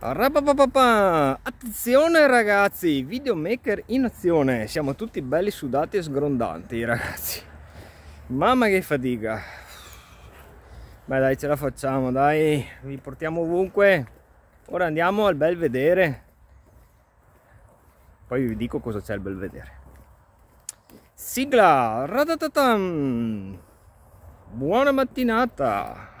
Attenzione ragazzi, videomaker in azione, siamo tutti belli sudati e sgrondanti ragazzi. Mamma che fatica. Beh dai ce la facciamo, dai, vi portiamo ovunque. Ora andiamo al bel vedere. Poi vi dico cosa c'è al bel vedere. Sigla! Buona mattinata!